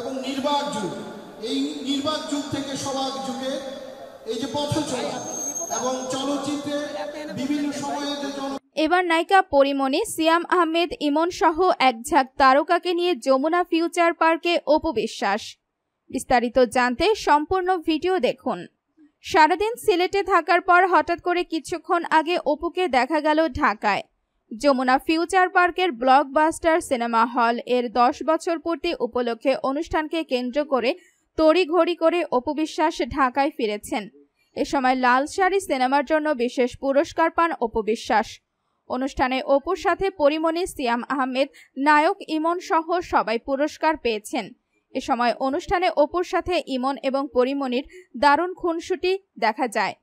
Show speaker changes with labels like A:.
A: এবং নির্বাক যুগ এই নির্বাক যুগ থেকে সবাক যুগে এই যে পথ চলা এবং চলচ্চিত্রে বিভিন্ন সময়ে যে জন
B: এবার নায়িকা
C: পরিমণি সিয়াম আহমেদ ইমন সহ এক ঝাঁক তারকাকে নিয়ে যমুনা ফিউচার পার্কে অপবিশ্বাস বিস্তারিত জানতে সম্পূর্ণ ভিডিও দেখুন সারাদিন সিলেটে থাকার পর হঠাৎ করে কিছুক্ষণ আগে অপুকে দেখা গেল ঢাকায় যমুনা ফিউচার পার্কের ব্লকবাস্টার সিনেমা হল এর দশ বছর পূর্তি উপলক্ষে অনুষ্ঠানকে কেন্দ্র করে তড়িঘড়ি করে অপু বিশ্বাস ঢাকায় ফিরেছেন এ সময় লাল শাড়ি সিনেমার জন্য বিশেষ পুরস্কার পান অপু বিশ্বাস অনুষ্ঠানে অপুর সাথে পরিমণি সিয়াম আহমেদ নায়ক ইমন সহ সবাই পুরস্কার পেয়েছেন এ সময় অনুষ্ঠানে অপুর সাথে ইমন এবং পরিমণির দারুণ খুনসুটি দেখা
D: যায়